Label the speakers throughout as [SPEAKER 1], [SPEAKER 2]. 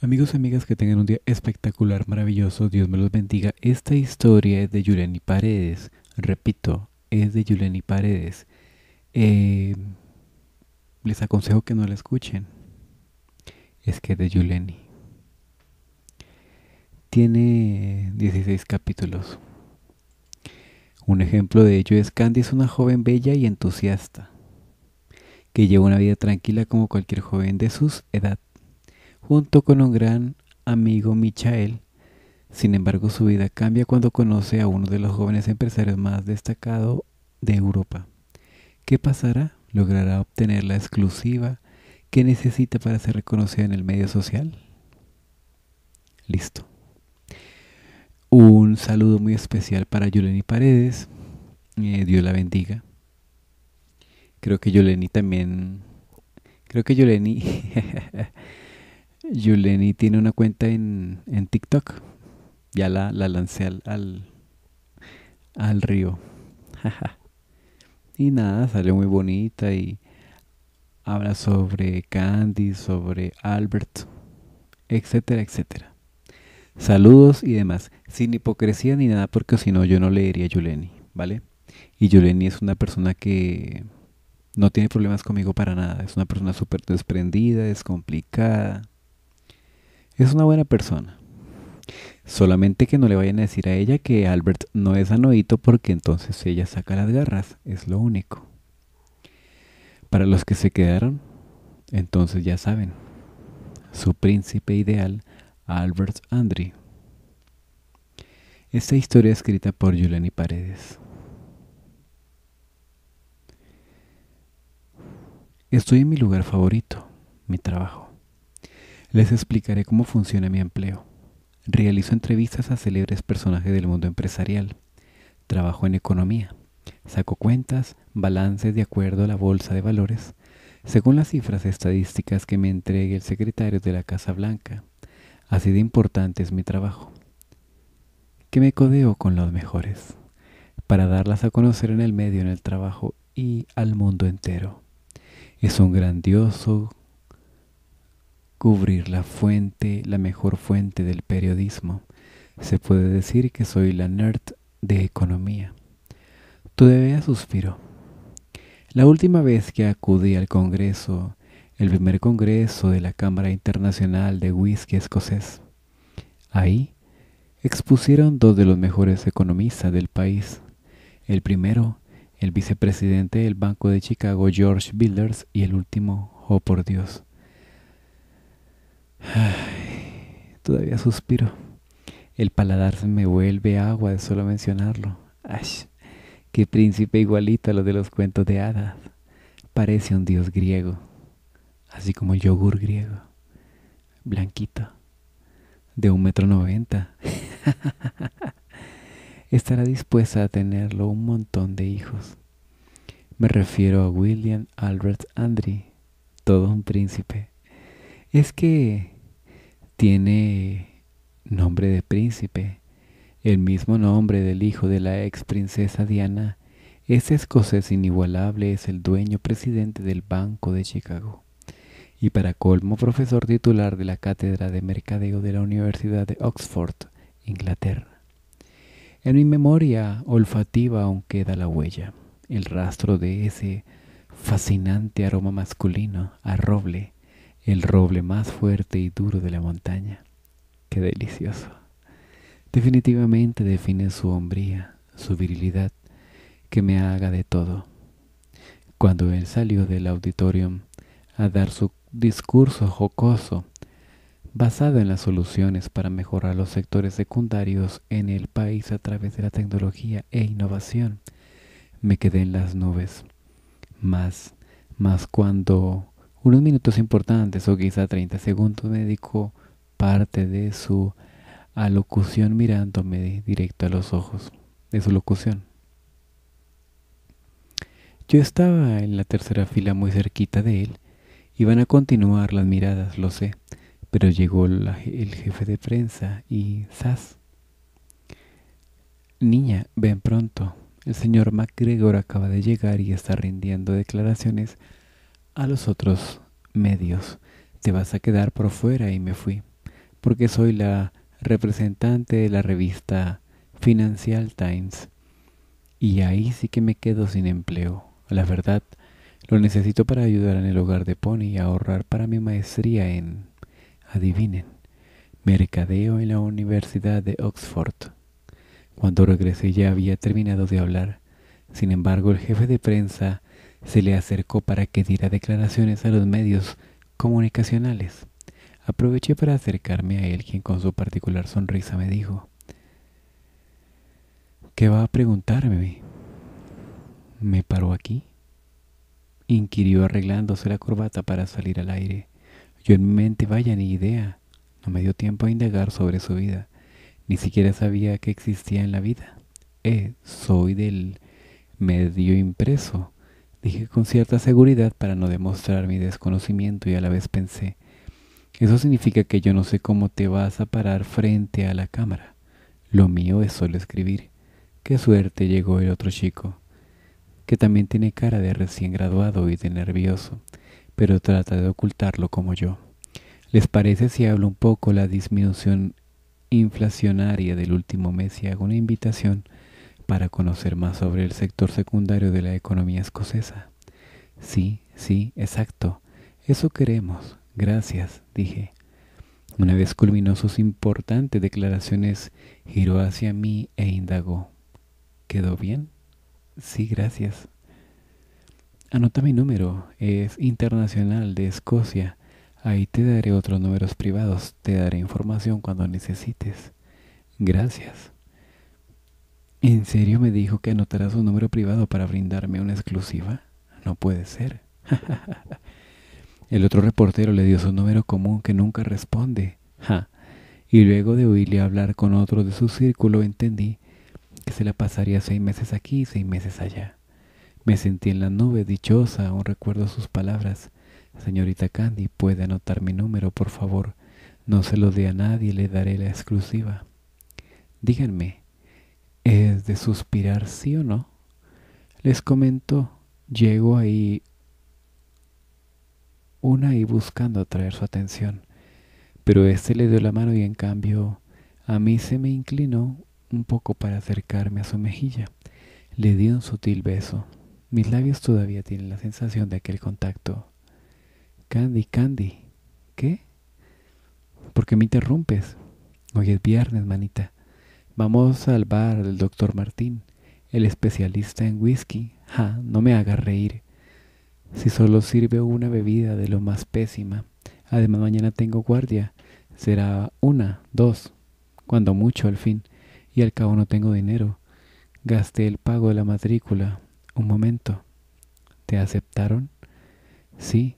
[SPEAKER 1] Amigos y amigas que tengan un día espectacular, maravilloso, Dios me los bendiga. Esta historia es de Yuleni Paredes, repito, es de Yuleni Paredes. Em, les aconsejo que no la escuchen. Es que es de Yuleni. Tiene 16 capítulos. Un ejemplo de ello es Candy es una joven bella y entusiasta, que lleva una vida tranquila como cualquier joven de sus edad junto con un gran amigo Michael. Sin embargo, su vida cambia cuando conoce a uno de los jóvenes empresarios más destacados de Europa. ¿Qué pasará? ¿Logrará obtener la exclusiva que necesita para ser reconocida en el medio social? Listo. Un saludo muy especial para Yoleni Paredes. Eh, Dios la bendiga. Creo que Yoleni también... Creo que Yoleni... Yuleni tiene una cuenta en, en TikTok. Ya la, la lancé al, al, río. y nada, salió muy bonita y habla sobre Candy, sobre Albert, etcétera, etcétera. Saludos y demás, sin hipocresía ni nada, porque si no yo no leería a Yuleni, ¿vale? Y Yuleni es una persona que no tiene problemas conmigo para nada, es una persona súper desprendida, descomplicada, es una buena persona. Solamente que no le vayan a decir a ella que Albert no es anodito porque entonces ella saca las garras, es lo único. Para los que se quedaron, entonces ya saben, su príncipe ideal, Albert Andri. Esta historia escrita por y Paredes. Estoy en mi lugar favorito, mi trabajo. Les explicaré cómo funciona mi empleo. Realizo entrevistas a célebres personajes del mundo empresarial. Trabajo en economía. Saco cuentas, balances de acuerdo a la bolsa de valores, según las cifras estadísticas que me entregue el secretario de la Casa Blanca. Así de importante es mi trabajo. Que me codeo con los mejores, para darlas a conocer en el medio, en el trabajo y al mundo entero. Es un grandioso cubrir la fuente, la mejor fuente del periodismo. Se puede decir que soy la nerd de economía. Todavía suspiro La última vez que acudí al Congreso, el primer Congreso de la Cámara Internacional de Whisky Escocés, ahí expusieron dos de los mejores economistas del país. El primero, el vicepresidente del Banco de Chicago, George Builders, y el último, oh por Dios, Ay, todavía suspiro. El paladar se me vuelve agua de solo mencionarlo. Ay, qué príncipe igualito a los de los cuentos de hadas. Parece un dios griego, así como el yogur griego. Blanquito, de un metro noventa. Estará dispuesta a tenerlo un montón de hijos. Me refiero a William Albert Andre, todo un príncipe es que tiene nombre de príncipe. El mismo nombre del hijo de la ex princesa Diana, ese escocés inigualable es el dueño presidente del Banco de Chicago y para colmo profesor titular de la Cátedra de Mercadeo de la Universidad de Oxford, Inglaterra. En mi memoria olfativa aún queda la huella, el rastro de ese fascinante aroma masculino a roble el roble más fuerte y duro de la montaña. Qué delicioso. Definitivamente define su hombría, su virilidad, que me haga de todo. Cuando él salió del auditorium a dar su discurso jocoso, basado en las soluciones para mejorar los sectores secundarios en el país a través de la tecnología e innovación, me quedé en las nubes. Más, más cuando unos minutos importantes o quizá 30 segundos me dedicó parte de su alocución mirándome directo a los ojos, de su locución. Yo estaba en la tercera fila muy cerquita de él. Iban a continuar las miradas, lo sé, pero llegó el jefe de prensa y ¡zas! Niña, ven pronto. El señor MacGregor acaba de llegar y está rindiendo declaraciones a los otros medios. Te vas a quedar por fuera y me fui, porque soy la representante de la revista Financial Times. Y ahí sí que me quedo sin empleo. La verdad, lo necesito para ayudar en el hogar de Pony y ahorrar para mi maestría en, adivinen, mercadeo en la Universidad de Oxford. Cuando regresé ya había terminado de hablar. Sin embargo, el jefe de prensa se le acercó para que diera declaraciones a los medios comunicacionales. Aproveché para acercarme a él, quien con su particular sonrisa me dijo, ¿Qué va a preguntarme? ¿Me paró aquí? Inquirió arreglándose la corbata para salir al aire. Yo en mi mente vaya ni idea. No me dio tiempo a indagar sobre su vida. Ni siquiera sabía que existía en la vida. Eh, soy del medio impreso dije con cierta seguridad para no demostrar mi desconocimiento y a la vez pensé, eso significa que yo no sé cómo te vas a parar frente a la cámara. Lo mío es solo escribir. Qué suerte llegó el otro chico, que también tiene cara de recién graduado y de nervioso, pero trata de ocultarlo como yo. ¿Les parece si hablo un poco la disminución inflacionaria del último mes y hago una invitación para conocer más sobre el sector secundario de la economía escocesa. Sí, sí, exacto. Eso queremos. Gracias, dije. Una vez culminó sus importantes declaraciones, giró hacia mí e indagó. ¿Quedó bien? Sí, gracias. Anota mi número. Es internacional de Escocia. Ahí te daré otros números privados. Te daré información cuando necesites. Gracias. ¿En serio me dijo que anotará su número privado para brindarme una exclusiva? No puede ser. El otro reportero le dio su número común que nunca responde. Y luego de oírle hablar con otro de su círculo entendí que se la pasaría seis meses aquí y seis meses allá. Me sentí en la nube, dichosa, aún recuerdo sus palabras. Señorita Candy, puede anotar mi número, por favor. No se lo dé a nadie, le daré la exclusiva. Díganme, es de suspirar sí o no. Les comento, llego ahí una y buscando atraer su atención, pero este le dio la mano y en cambio a mí se me inclinó un poco para acercarme a su mejilla. Le di un sutil beso. Mis labios todavía tienen la sensación de aquel contacto. Candy, Candy, ¿qué? ¿Por qué me interrumpes? Hoy es viernes, manita. Vamos al bar del doctor Martín, el especialista en whisky. Ja, no me haga reír. Si solo sirve una bebida de lo más pésima. Además mañana tengo guardia. Será una, dos, cuando mucho al fin. Y al cabo no tengo dinero. Gasté el pago de la matrícula. Un momento. ¿Te aceptaron? Sí.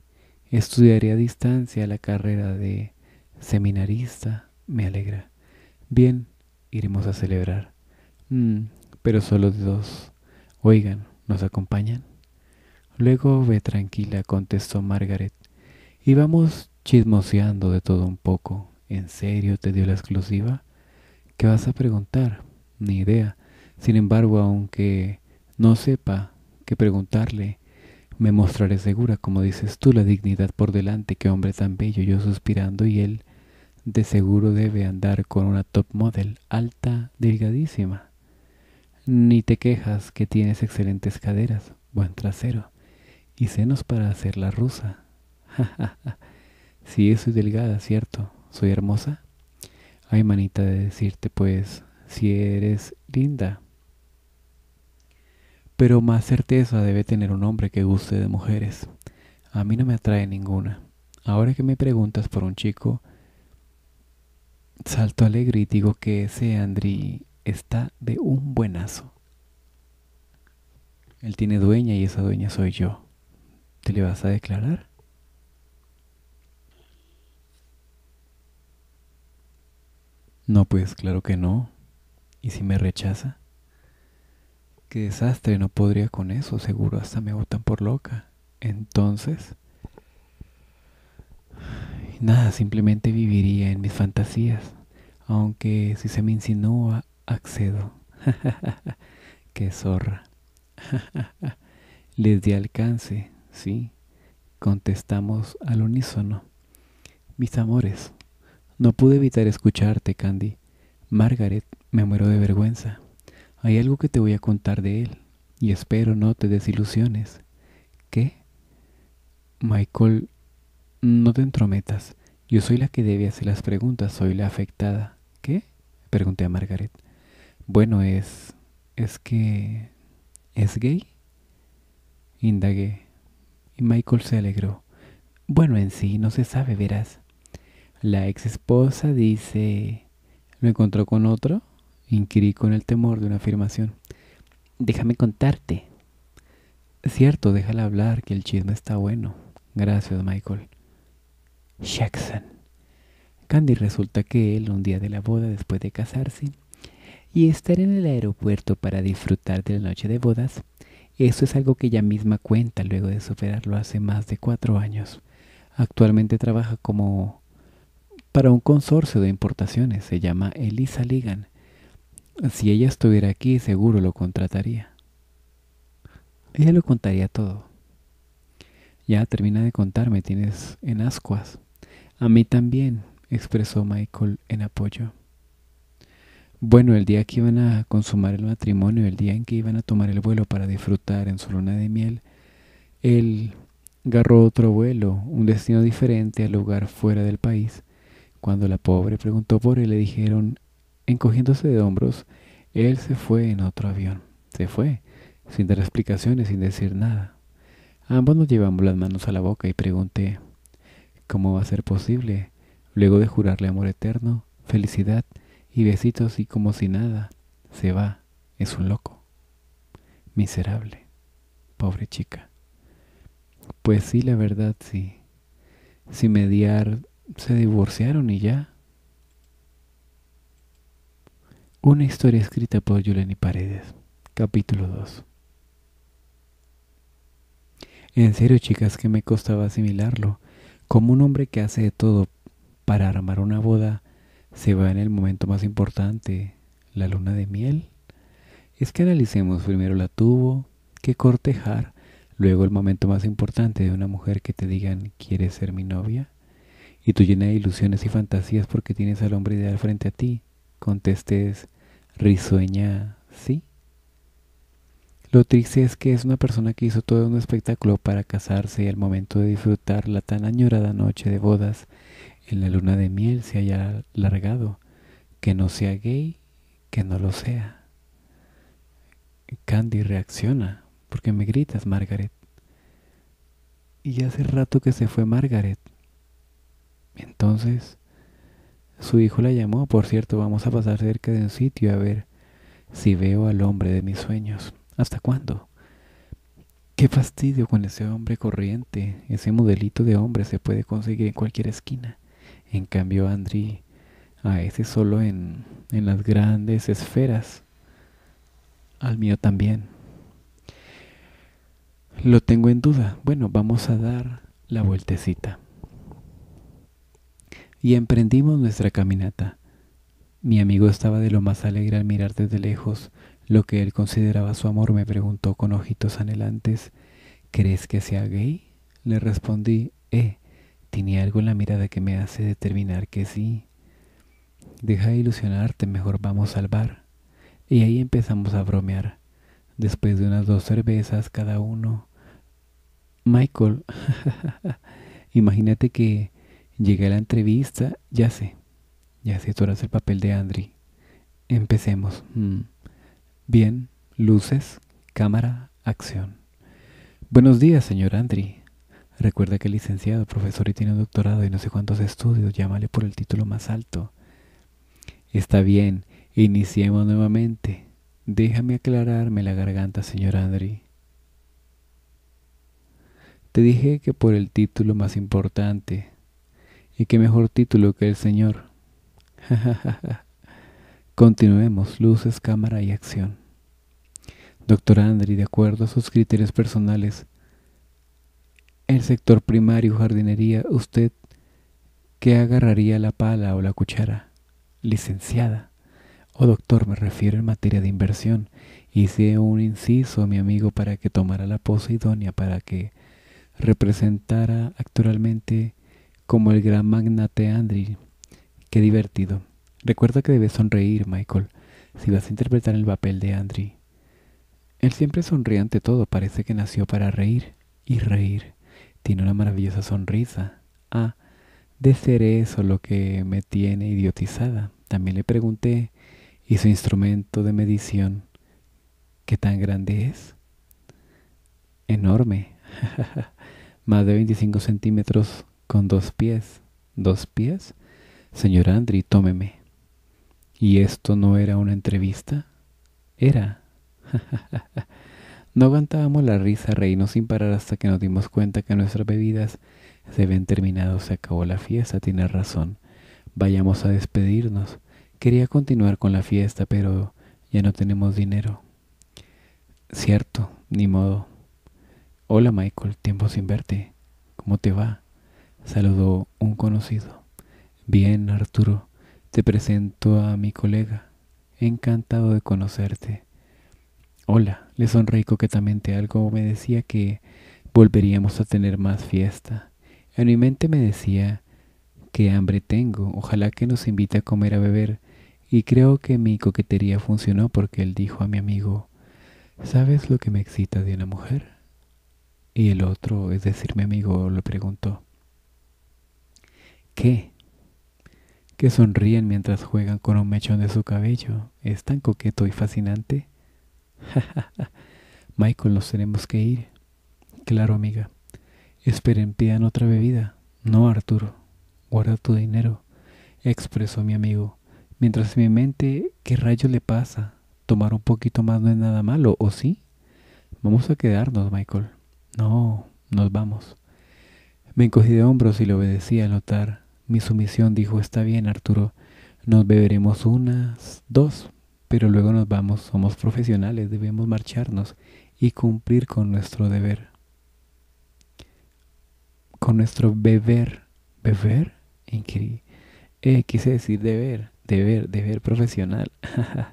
[SPEAKER 1] Estudiaré a distancia la carrera de seminarista. Me alegra. Bien, iremos a celebrar. Mm. pero solo dos. Oigan, ¿nos acompañan? Luego ve tranquila, contestó Margaret. Y vamos chismoseando de todo un poco. ¿En serio te dio la exclusiva? ¿Qué vas a preguntar? Ni idea. Sin embargo, aunque no sepa qué preguntarle, me mostraré segura, como dices tú, la dignidad por delante, qué hombre tan bello, yo suspirando y él de seguro debe andar con una top model alta, delgadísima. Ni te quejas que tienes excelentes caderas, buen trasero y senos para hacer la rusa. sí, soy delgada, cierto. ¿Soy hermosa? Hay manita de decirte, pues, si eres linda. Pero más certeza debe tener un hombre que guste de mujeres. A mí no me atrae ninguna. Ahora que me preguntas por un chico, Salto alegre y digo que ese Andri está de un buenazo. Él tiene dueña y esa dueña soy yo. ¿Te le vas a declarar? No, pues claro que no. ¿Y si me rechaza? Qué desastre, no podría con eso, seguro hasta me votan por loca. Entonces, nada, simplemente viviría en mis fantasías, aunque si se me insinúa, accedo. ¡Qué zorra! Les di alcance, sí, contestamos al unísono. Mis amores, no pude evitar escucharte, Candy. Margaret, me muero de vergüenza. Hay algo que te voy a contar de él, y espero no te desilusiones. ¿Qué? Michael no te entrometas. Yo soy la que debe hacer las preguntas, soy la afectada. ¿Qué? Pregunté a Margaret. Bueno, es... es que... ¿Es gay? Indagué. Y Michael se alegró. Bueno, en sí, no se sabe, verás. La ex esposa dice... ¿Lo encontró con otro? Inquirí con el temor de una afirmación. Déjame contarte. Cierto, déjala hablar, que el chisme está bueno. Gracias, Michael. Jackson. Candy resulta que él, un día de la boda después de casarse y estar en el aeropuerto para disfrutar de la noche de bodas, eso es algo que ella misma cuenta luego de superarlo hace más de cuatro años. Actualmente trabaja como para un consorcio de importaciones, se llama Elisa Ligan. Si ella estuviera aquí, seguro lo contrataría. Ella lo contaría todo. Ya termina de contarme, tienes en ascuas. A mí también, expresó Michael en apoyo. Bueno, el día que iban a consumar el matrimonio, el día en que iban a tomar el vuelo para disfrutar en su luna de miel, él garró otro vuelo, un destino diferente al lugar fuera del país. Cuando la pobre preguntó por él, le dijeron, encogiéndose de hombros, él se fue en otro avión. Se fue, sin dar explicaciones, sin decir nada. Ambos nos llevamos las manos a la boca y pregunté, ¿Cómo va a ser posible? Luego de jurarle amor eterno, felicidad y besitos y como si nada, se va, es un loco. Miserable, pobre chica. Pues sí, la verdad, sí. Si mediar, se divorciaron y ya. Una historia escrita por Yuleni Paredes, capítulo 2. En serio, chicas, que me costaba asimilarlo. Como un hombre que hace de todo para armar una boda, se va en el momento más importante, la luna de miel. Es que analicemos primero la tuvo, que cortejar, luego el momento más importante de una mujer que te digan ¿quieres ser mi novia? Y tú llena de ilusiones y fantasías porque tienes al hombre ideal frente a ti, contestes risueña sí. Lo triste es que es una persona que hizo todo un espectáculo para casarse y el momento de disfrutar la tan añorada noche de bodas, en la luna de miel se haya largado. Que no sea gay, que no lo sea. Candy reacciona. porque me gritas, Margaret? Y hace rato que se fue Margaret. Entonces, su hijo la llamó. Por cierto, vamos a pasar cerca de un sitio a ver si veo al hombre de mis sueños. ¿Hasta cuándo? Qué fastidio con ese hombre corriente. Ese modelito de hombre se puede conseguir en cualquier esquina. En cambio, Andri, a ese solo en, en las grandes esferas. Al mío también. Lo tengo en duda. Bueno, vamos a dar la vueltecita. Y emprendimos nuestra caminata. Mi amigo estaba de lo más alegre al mirar desde lejos lo que él consideraba su amor, me preguntó con ojitos anhelantes, ¿crees que sea gay? Le respondí, eh, tenía algo en la mirada que me hace determinar que sí. Deja de ilusionarte, mejor vamos al bar. Y ahí empezamos a bromear. Después de unas dos cervezas cada uno, Michael, imagínate que llegué a la entrevista, ya sé, ya sé, tú eras el papel de Andri. Empecemos. Mm. Bien, luces, cámara, acción. Buenos días, señor Andri. Recuerda que el licenciado, profesor y tiene un doctorado y no sé cuántos estudios. Llámale por el título más alto. Está bien, iniciemos nuevamente. Déjame aclararme la garganta, señor Andri. Te dije que por el título más importante. Y qué mejor título que el Señor. Continuemos, luces, cámara y acción. Doctor Andri, de acuerdo a sus criterios personales, el sector primario, jardinería, usted, ¿qué agarraría la pala o la cuchara? Licenciada. O oh, doctor, me refiero en materia de inversión. Hice un inciso a mi amigo para que tomara la pose idónea para que representara actualmente como el gran magnate Andri. Qué divertido. Recuerda que debes sonreír, Michael, si vas a interpretar el papel de Andri Él siempre sonríe ante todo, parece que nació para reír y reír. Tiene una maravillosa sonrisa. Ah, de ser eso lo que me tiene idiotizada. También le pregunté, ¿y su instrumento de medición qué tan grande es? Enorme. Más de 25 centímetros con dos pies. ¿Dos pies? Señor Andri, tómeme. ¿Y esto no era una entrevista? Era. no aguantábamos la risa, reímos sin parar hasta que nos dimos cuenta que nuestras bebidas se ven terminadas. se acabó la fiesta, tienes razón. Vayamos a despedirnos. Quería continuar con la fiesta, pero ya no tenemos dinero. Cierto, ni modo. Hola Michael, tiempo sin verte. ¿Cómo te va? Saludó un conocido. Bien, Arturo. Te presento a mi colega, encantado de conocerte. Hola, le sonreí coquetamente. Algo me decía que volveríamos a tener más fiesta. En mi mente me decía, qué hambre tengo, ojalá que nos invite a comer a beber. Y creo que mi coquetería funcionó porque él dijo a mi amigo, ¿sabes lo que me excita de una mujer? Y el otro, es decir, mi amigo, le preguntó, ¿qué? que sonríen mientras juegan con un mechón de su cabello. Es tan coqueto y fascinante. Michael, nos tenemos que ir. Claro, amiga. Esperen, pidan otra bebida. No, Arturo. Guarda tu dinero, expresó mi amigo, mientras mi mente, ¿qué rayo le pasa? Tomar un poquito más no es nada malo, ¿o sí? Vamos a quedarnos, Michael. No, nos vamos. Me encogí de hombros y le obedecí a notar mi sumisión dijo, está bien, Arturo, nos beberemos unas, dos, pero luego nos vamos, somos profesionales, debemos marcharnos y cumplir con nuestro deber. Con nuestro beber. ¿Beber? Inquirí. Eh, quise decir deber, deber, deber profesional.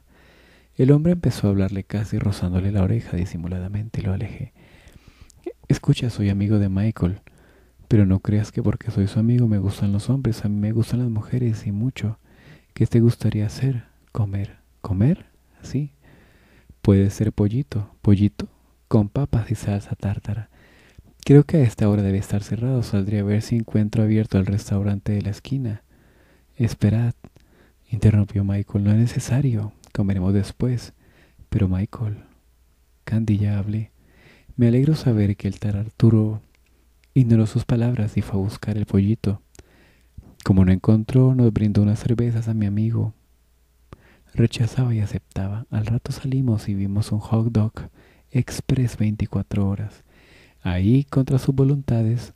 [SPEAKER 1] El hombre empezó a hablarle casi rozándole la oreja disimuladamente. Lo alejé. Escucha, soy amigo de Michael. Pero no creas que porque soy su amigo me gustan los hombres, a mí me gustan las mujeres y mucho. ¿Qué te gustaría hacer? Comer. ¿Comer? Sí. Puede ser pollito, pollito, con papas y salsa tártara. Creo que a esta hora debe estar cerrado. saldría a ver si encuentro abierto el restaurante de la esquina. Esperad, interrumpió Michael. No es necesario. Comeremos después. Pero Michael, Candy ya hablé. Me alegro saber que el tal Arturo Ignoró sus palabras y fue a buscar el pollito. Como no encontró, nos brindó unas cervezas a mi amigo. Rechazaba y aceptaba. Al rato salimos y vimos un hot dog express 24 horas. Ahí, contra sus voluntades,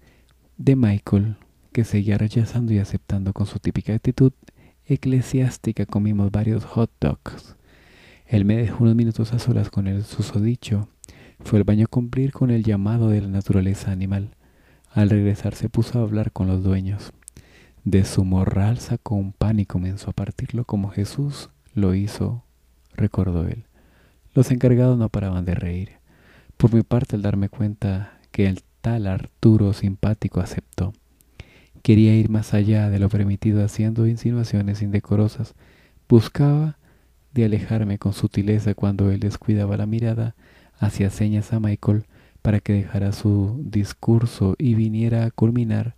[SPEAKER 1] de Michael, que seguía rechazando y aceptando con su típica actitud eclesiástica, comimos varios hot dogs. Él me dejó unos minutos a solas con el susodicho. Fue al baño a cumplir con el llamado de la naturaleza animal. Al regresar se puso a hablar con los dueños. De su morral sacó un pan y comenzó a partirlo como Jesús lo hizo, recordó él. Los encargados no paraban de reír. Por mi parte, al darme cuenta que el tal Arturo simpático aceptó. Quería ir más allá de lo permitido haciendo insinuaciones indecorosas. Buscaba de alejarme con sutileza cuando él descuidaba la mirada hacia señas a Michael para que dejara su discurso y viniera a culminar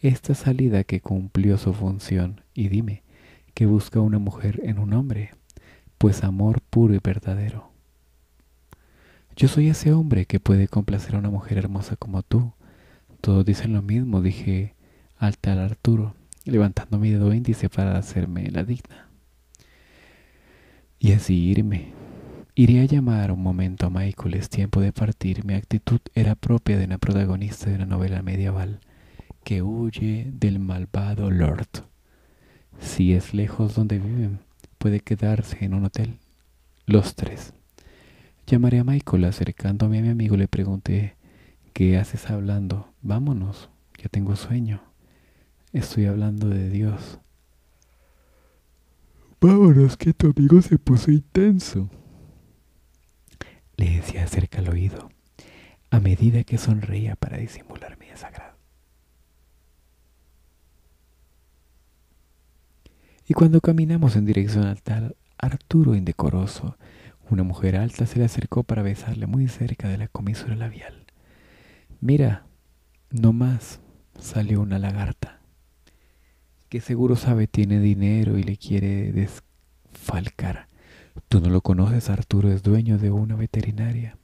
[SPEAKER 1] esta salida que cumplió su función. Y dime, ¿qué busca una mujer en un hombre? Pues amor puro y verdadero. Yo soy ese hombre que puede complacer a una mujer hermosa como tú. Todos dicen lo mismo, dije al tal Arturo, levantando mi dedo índice para hacerme la digna. Y así irme, Iré a llamar un momento a Michael, es tiempo de partir. Mi actitud era propia de una protagonista de una novela medieval que huye del malvado Lord. Si es lejos donde viven, puede quedarse en un hotel. Los tres. Llamaré a Michael acercándome a mi amigo le pregunté, ¿qué haces hablando? Vámonos, ya tengo sueño. Estoy hablando de Dios. Vámonos, que tu amigo se puso intenso le decía cerca al oído, a medida que sonreía para disimular mi desagrado. Y cuando caminamos en dirección al tal Arturo indecoroso, una mujer alta se le acercó para besarle muy cerca de la comisura labial. Mira, no más, salió una lagarta, que seguro sabe tiene dinero y le quiere desfalcar. Tú no lo conoces, Arturo es dueño de una veterinaria.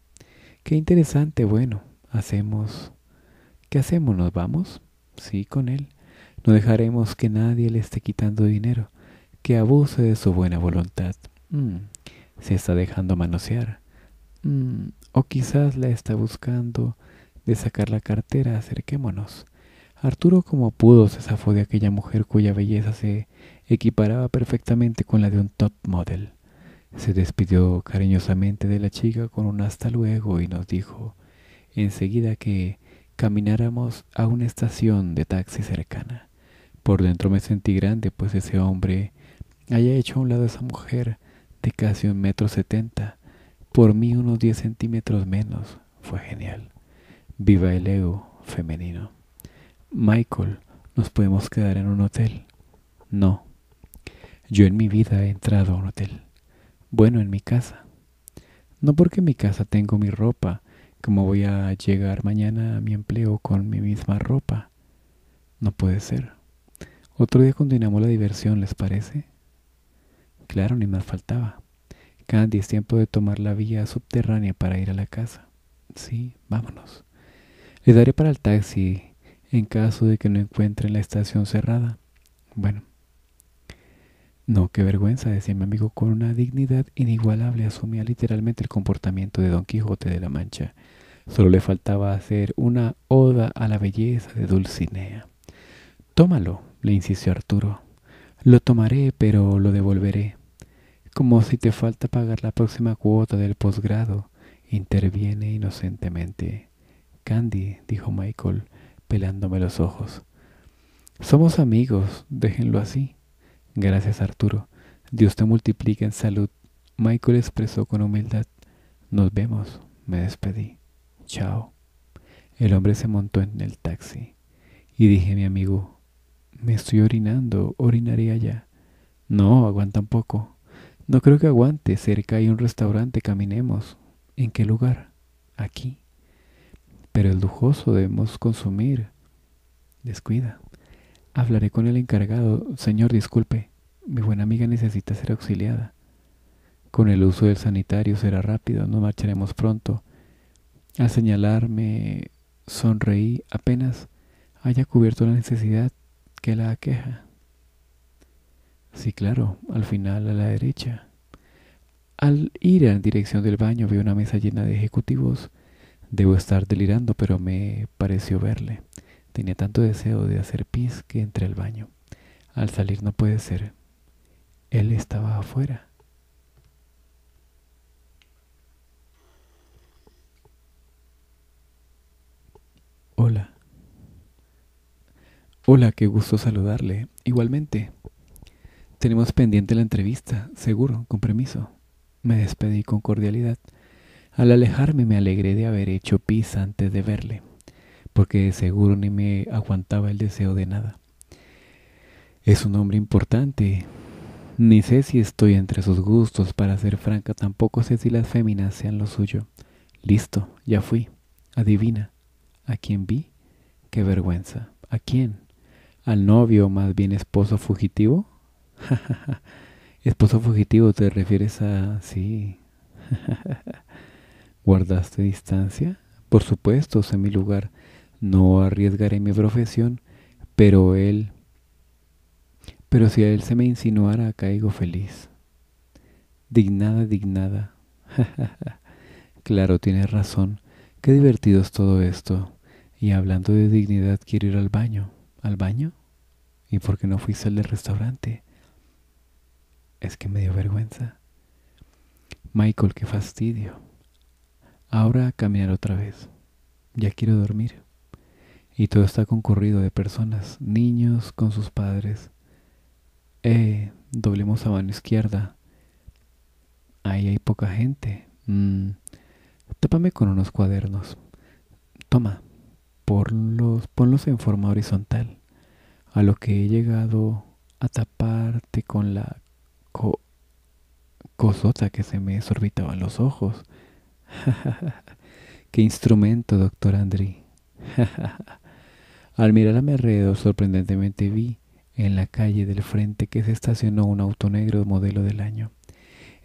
[SPEAKER 1] Qué interesante, bueno, hacemos... ¿Qué hacemos? ¿Nos vamos? Sí, con él. No dejaremos que nadie le esté quitando dinero, que abuse de su buena voluntad. Mm, se está dejando manosear. Mm, o quizás la está buscando de sacar la cartera, acerquémonos. Arturo como pudo se zafó de aquella mujer cuya belleza se equiparaba perfectamente con la de un top model. Se despidió cariñosamente de la chica con un hasta luego y nos dijo enseguida que camináramos a una estación de taxi cercana. Por dentro me sentí grande, pues ese hombre haya hecho a un lado a esa mujer de casi un metro setenta, por mí unos diez centímetros menos. Fue genial. Viva el ego femenino. Michael, ¿nos podemos quedar en un hotel? No. Yo en mi vida he entrado a un hotel bueno en mi casa. No porque en mi casa tengo mi ropa, como voy a llegar mañana a mi empleo con mi misma ropa. No puede ser. Otro día continuamos la diversión, ¿les parece? Claro, ni más faltaba. Candy, es tiempo de tomar la vía subterránea para ir a la casa. Sí, vámonos. Les daré para el taxi en caso de que no encuentren la estación cerrada. Bueno, no, qué vergüenza, decía mi amigo con una dignidad inigualable, asumía literalmente el comportamiento de Don Quijote de la Mancha. Solo le faltaba hacer una oda a la belleza de Dulcinea. Tómalo, le insistió Arturo. Lo tomaré, pero lo devolveré. Como si te falta pagar la próxima cuota del posgrado, interviene inocentemente. Candy, dijo Michael, pelándome los ojos. Somos amigos, déjenlo así. Gracias Arturo. Dios te multiplique en salud. Michael expresó con humildad. Nos vemos. Me despedí. Chao. El hombre se montó en el taxi y dije a mi amigo, me estoy orinando, orinaré ya. No, aguanta un poco. No creo que aguante. Cerca hay un restaurante, caminemos. ¿En qué lugar? Aquí. Pero el lujoso, debemos consumir. Descuida. Hablaré con el encargado. Señor, disculpe. Mi buena amiga necesita ser auxiliada. Con el uso del sanitario será rápido, No marcharemos pronto. Al señalarme, sonreí apenas haya cubierto la necesidad que la aqueja. Sí, claro, al final a la derecha. Al ir en dirección del baño vi una mesa llena de ejecutivos. Debo estar delirando, pero me pareció verle. Tenía tanto deseo de hacer pis que entré al baño. Al salir no puede ser. Él estaba afuera. Hola. Hola, qué gusto saludarle. Igualmente. Tenemos pendiente la entrevista, seguro, con permiso. Me despedí con cordialidad. Al alejarme me alegré de haber hecho pis antes de verle porque seguro ni me aguantaba el deseo de nada. Es un hombre importante. Ni sé si estoy entre sus gustos, para ser franca, tampoco sé si las féminas sean lo suyo. Listo, ya fui. Adivina. ¿A quién vi? Qué vergüenza. ¿A quién? ¿Al novio, más bien esposo fugitivo? esposo fugitivo, ¿te refieres a... sí? ¿Guardaste distancia? Por supuesto, sé mi lugar no arriesgaré mi profesión, pero él, pero si a él se me insinuara, caigo feliz. Dignada, dignada. claro, tienes razón. Qué divertido es todo esto. Y hablando de dignidad, quiero ir al baño. ¿Al baño? ¿Y por qué no fuiste al del restaurante? Es que me dio vergüenza. Michael, qué fastidio. Ahora a caminar otra vez. Ya quiero dormir y todo está concurrido de personas, niños con sus padres. Eh, doblemos a mano izquierda. Ahí hay poca gente. Mm. tápame con unos cuadernos. Toma, ponlos, ponlos en forma horizontal. A lo que he llegado a taparte con la cosota que se me desorbitaban los ojos. ¡Qué instrumento, doctor Andri! Al mirar a mi alrededor, sorprendentemente vi en la calle del frente que se estacionó un auto negro modelo del año.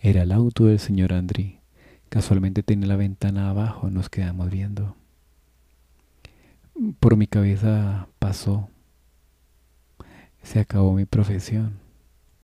[SPEAKER 1] Era el auto del señor Andri. Casualmente tenía la ventana abajo, nos quedamos viendo. Por mi cabeza pasó. Se acabó mi profesión.